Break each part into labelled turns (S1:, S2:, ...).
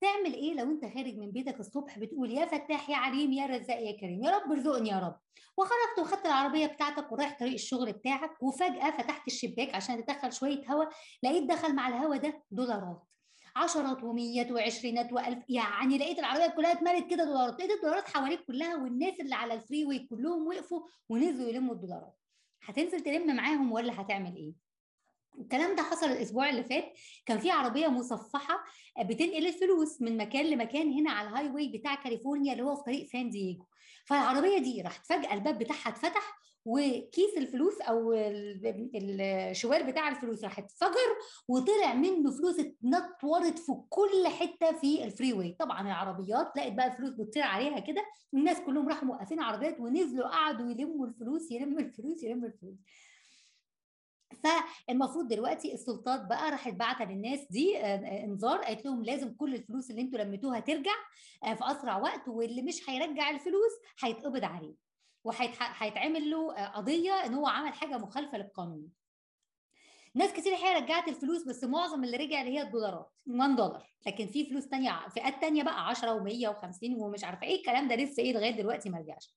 S1: تعمل ايه لو انت خارج من بيتك الصبح بتقول يا فتاح يا عليم يا رزاق يا كريم يا رب ارزقني يا رب وخرجت وخدت العربيه بتاعتك ورايح طريق الشغل بتاعك وفجاه فتحت الشباك عشان تدخل شويه هواء لقيت دخل مع الهواء ده دولارات عشرات وميات وعشرينات والف يعني لقيت العربيه كلها اتملت كده دولارات لقيت الدولارات حواليك كلها والناس اللي على الفري كلهم وقفوا ونزلوا يلموا الدولارات هتنزل تلم معاهم ولا هتعمل ايه الكلام ده حصل الاسبوع اللي فات كان في عربيه مصفحه بتنقل الفلوس من مكان لمكان هنا على الهاي واي بتاع كاليفورنيا اللي هو في طريق سان دييجو فالعربيه دي راحت فجاه الباب بتاعها اتفتح وكيس الفلوس او الشوال بتاع الفلوس راح اتفجر وطلع منه فلوس اتنطورت في كل حته في الفري واي طبعا العربيات لقت بقى الفلوس بتطير عليها كده الناس كلهم راحوا موقفين عربيات ونزلوا قعدوا يلموا الفلوس يلموا الفلوس يلموا الفلوس فالمفروض دلوقتي السلطات بقى راحت بعتها للناس دي آه، آه، انذار قالت لهم لازم كل الفلوس اللي انتوا لميتوها ترجع آه، في اسرع وقت واللي مش هيرجع الفلوس هيتقبض عليه وهيتعمل له قضيه ان هو عمل حاجه مخالفه للقانون ناس كتير الحقيقه رجعت الفلوس بس معظم اللي رجع اللي هي الدولارات 1 دولار لكن في فلوس تانية فئات تانية بقى 10 و100 و50 ومش عارفه ايه الكلام ده لسه ايه لغايه دلوقتي ما رجعش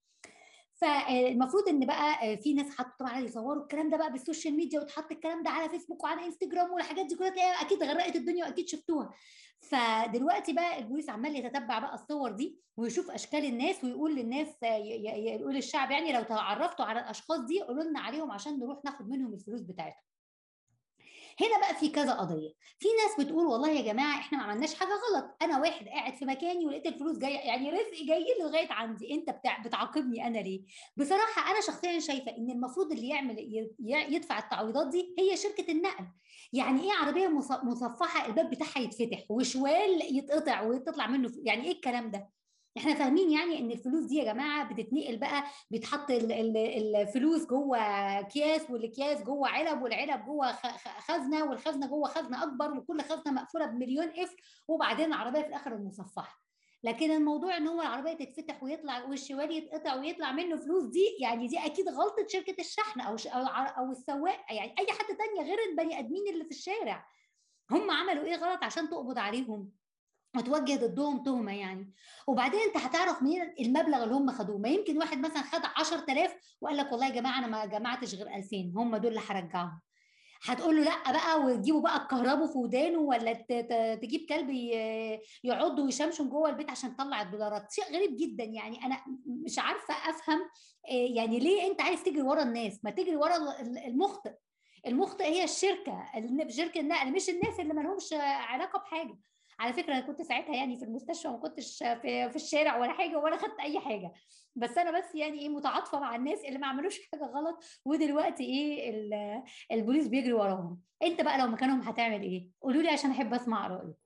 S1: فالمفروض ان بقى آه، في ناس حطوا طبعا يصوروا الكلام ده بقى بالسوشيال ميديا وتحط الكلام ده على فيسبوك وعلى انستجرام والحاجات دي كلها اكيد غرقت الدنيا واكيد شفتوها فدلوقتي بقى البوليس عمال يتتبع بقى الصور دي ويشوف اشكال الناس ويقول للناس آه، يقول للشعب يعني لو تعرفتوا على الاشخاص دي قولوا لنا عليهم عشان نروح ناخد منهم الفلوس بتاعتهم هنا بقى في كذا قضيه في ناس بتقول والله يا جماعه احنا ما عملناش حاجه غلط انا واحد قاعد في مكاني ولقيت الفلوس جايه يعني رزق جاي لغايه عندي انت بتاع بتعاقبني انا ليه بصراحه انا شخصيا شايفه ان المفروض اللي يعمل يدفع التعويضات دي هي شركه النقل يعني ايه عربيه مصفحه الباب بتاعها يتفتح وشوال يتقطع وتطلع منه يعني ايه الكلام ده احنا فاهمين يعني ان الفلوس دي يا جماعه بتتنقل بقى بيتحط الفلوس جوه اكياس والاكياس جوه علب والعلب جوه خزنه والخزنه جوه خزنه اكبر وكل خزنه مقفوله بمليون قفل وبعدين العربيه في الاخر المصفحه لكن الموضوع ان هو العربيه تتفتح ويطلع والشوال يتقطع ويطلع منه فلوس دي يعني دي اكيد غلطه شركه الشحن او او السواق يعني اي حد تاني غير البني ادمين اللي في الشارع هم عملوا ايه غلط عشان تقبض عليهم وتوجه ضدهم تهمه يعني وبعدين انت هتعرف منين المبلغ اللي هم خدوه ما يمكن واحد مثلا خد 10000 وقال لك والله يا جماعه انا ما جمعتش غير 2000 هم دول اللي هرجعهم هتقول له لا بقى وتجيبه بقى الكهرباء في ودانه ولا تجيب كلب يعض ويشمشم جوه البيت عشان تطلع الدولارات شيء غريب جدا يعني انا مش عارفه افهم آه، يعني ليه انت عايز تجري ورا الناس ما تجري ورا المخطئ المخطئ هي الشركه شركه النقل مش الناس اللي ما لهمش علاقه بحاجه على فكره انا كنت ساعتها يعني في المستشفى ما كنتش في, في الشارع ولا حاجه ولا خدت اي حاجه بس انا بس يعني ايه متعاطفه مع الناس اللي ما عملوش حاجه غلط ودلوقتي ايه البوليس بيجري وراهم انت بقى لو مكانهم هتعمل ايه قولوا لي عشان احب اسمع رايك